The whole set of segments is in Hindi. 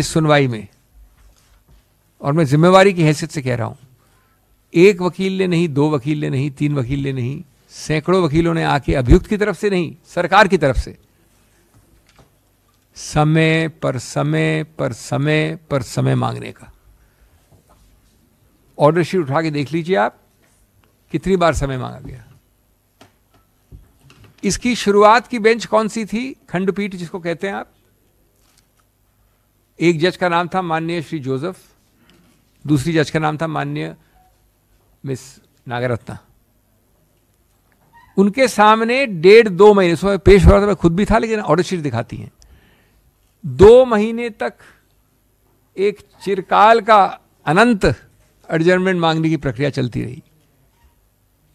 इस सुनवाई में और मैं जिम्मेवारी की हैसियत से कह रहा हूं एक वकील ने नहीं दो वकील ने नहीं तीन वकील ने नहीं सैकड़ों वकीलों ने आके अभियुक्त की तरफ से नहीं सरकार की तरफ से समय पर समय पर समय पर समय मांगने का ऑर्डर शीट उठा के देख लीजिए आप कितनी बार समय मांगा गया इसकी शुरुआत की बेंच कौन सी थी खंडपीठ जिसको कहते हैं आप एक जज का नाम था माननीय श्री जोसेफ दूसरी जज का नाम था माननीय मिस नागरत्ना उनके सामने डेढ़ दो महीने सो पेश हो रहा था मैं खुद भी था लेकिन ऑर्डरशीट शीट दिखाती हैं दो महीने तक एक चिरकाल का अनंत एडजमेंट मांगने की प्रक्रिया चलती रही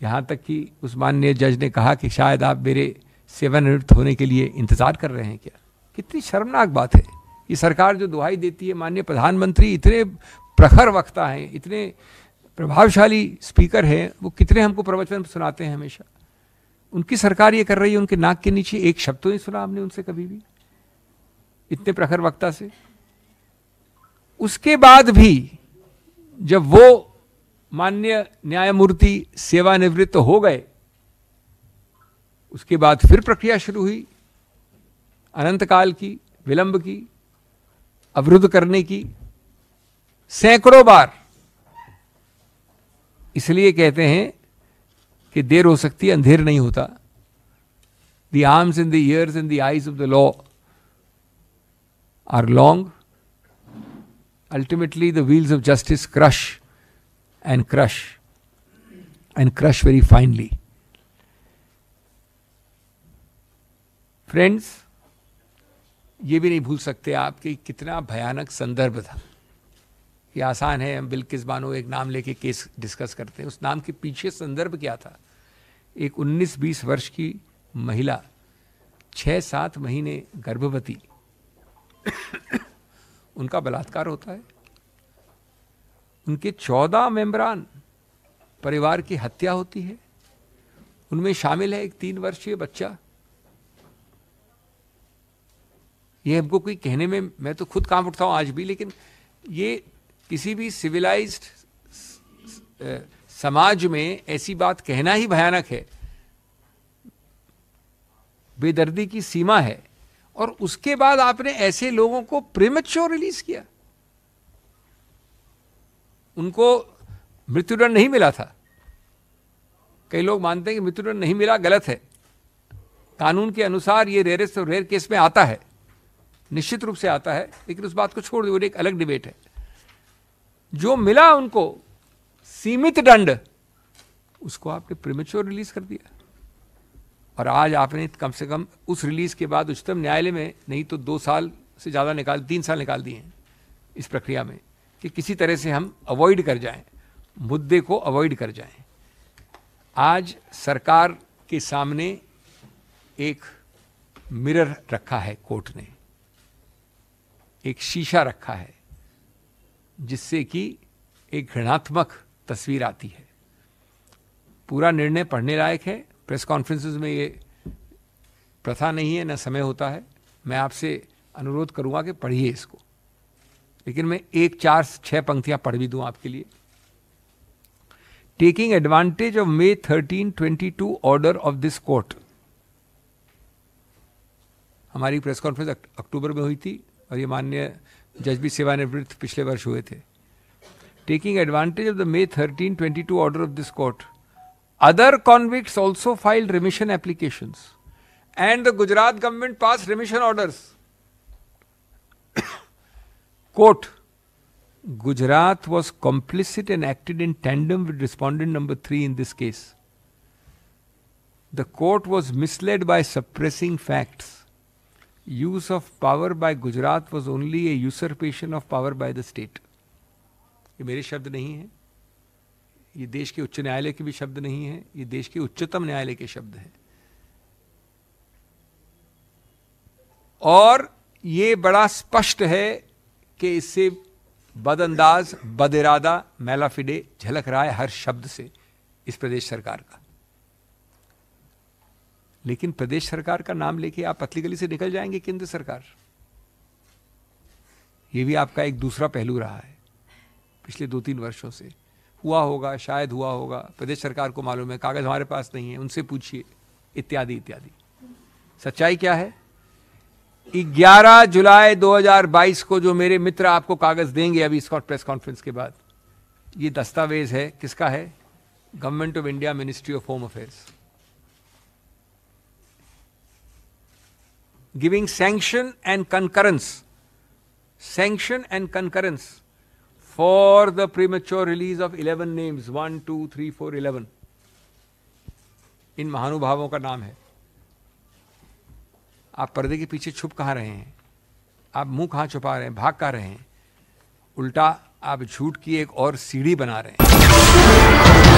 यहां तक कि उस माननीय जज ने कहा कि शायद आप मेरे सेवन होने के लिए इंतज़ार कर रहे हैं क्या कितनी शर्मनाक बात है ये सरकार जो दुहाई देती है माननीय प्रधानमंत्री इतने प्रखर वक्ता हैं इतने प्रभावशाली स्पीकर हैं वो कितने हमको प्रवचन सुनाते हैं हमेशा उनकी सरकार ये कर रही है उनके नाक के नीचे एक शब्द तो नहीं सुना हमने उनसे कभी भी इतने प्रखर वक्ता से उसके बाद भी जब वो मान्य न्यायमूर्ति सेवानिवृत्त हो गए उसके बाद फिर प्रक्रिया शुरू हुई अनंत काल की विलंब की अवरुद्ध करने की सैकड़ों बार इसलिए कहते हैं कि देर हो सकती अंधेर नहीं होता द आर्म्स इन दर्स in the eyes of the law are long ultimately the wheels of justice crush and crush and crush very finally friends ये भी नहीं भूल सकते आप कि कितना भयानक संदर्भ था ये आसान है हम बिल्किस बानो एक नाम लेके केस डिस्कस करते हैं उस नाम के पीछे संदर्भ क्या था एक 19-20 वर्ष की महिला छः सात महीने गर्भवती उनका बलात्कार होता है उनके चौदह मेम्बरान परिवार की हत्या होती है उनमें शामिल है एक तीन वर्षीय बच्चा ये हमको कोई कहने में मैं तो खुद काम उठता हूँ आज भी लेकिन ये किसी भी सिविलाइज्ड समाज में ऐसी बात कहना ही भयानक है बेदर्दी की सीमा है और उसके बाद आपने ऐसे लोगों को प्रेमच्योर रिलीज किया उनको मृत्युदंड नहीं मिला था कई लोग मानते हैं कि मृत्युदंड नहीं मिला गलत है कानून के अनुसार ये रेयरेस्ट और रेयर केस में आता है निश्चित रूप से आता है लेकिन उस बात को छोड़ दो एक अलग डिबेट है जो मिला उनको सीमित दंड उसको आपने प्रिमेच्योर रिलीज कर दिया और आज आपने कम से कम उस रिलीज के बाद उच्चतम न्यायालय में नहीं तो दो साल से ज़्यादा निकाल तीन साल निकाल दिए इस प्रक्रिया में कि किसी तरह से हम अवॉइड कर जाएं मुद्दे को अवॉइड कर जाएं आज सरकार के सामने एक मिरर रखा है कोर्ट ने एक शीशा रखा है जिससे कि एक घृणात्मक तस्वीर आती है पूरा निर्णय पढ़ने लायक है प्रेस कॉन्फ्रेंसेस में ये प्रथा नहीं है ना समय होता है मैं आपसे अनुरोध करूंगा कि पढ़िए इसको लेकिन मैं एक चार छह पंक्तियां पढ़ भी दूं आपके लिए taking advantage of May thirteen twenty two order of this court हमारी प्रेस कॉन्फ्रेंस अक्टूबर में हुई थी और ये मान्य जज भी सेवानिवृत्त पिछले वर्ष हुए थे taking advantage of the May thirteen twenty two order of this court other convict also file remission application and the Gujarat government pass remission order court Gujarat was complicit and acted in tandem with respondent number three in this case the court was misled by suppressing facts use of power by Gujarat was only a usurpation of power by the state. ये मेरे शब्द नहीं है ये देश के उच्च न्यायालय के भी शब्द नहीं है ये देश के उच्चतम न्यायालय के शब्द हैं और ये बड़ा स्पष्ट है कि इससे बदअंदाज बदरादा मैलाफिडे झलक रहा है हर शब्द से इस प्रदेश सरकार का लेकिन प्रदेश सरकार का नाम लेके आप पतली गली से निकल जाएंगे केंद्र सरकार ये भी आपका एक दूसरा पहलू रहा है पिछले दो तीन वर्षों से हुआ होगा शायद हुआ होगा प्रदेश सरकार को मालूम है कागज़ हमारे पास नहीं है उनसे पूछिए इत्यादि इत्यादि सच्चाई क्या है 11 जुलाई 2022 को जो मेरे मित्र आपको कागज़ देंगे अभी स्कॉट प्रेस कॉन्फ्रेंस के बाद ये दस्तावेज़ है किसका है government of India ministry of home affairs giving sanction and concurrence, sanction and concurrence for the premature release of 11 names, 1, 2, 3, 4, 11. इन महानुभावों का नाम है आप पर्दे के पीछे छुप कहाँ रहे हैं आप मुंह कहाँ छुपा रहे हैं भाग कहाँ रहे हैं उल्टा आप झूठ की एक और सीढ़ी बना रहे हैं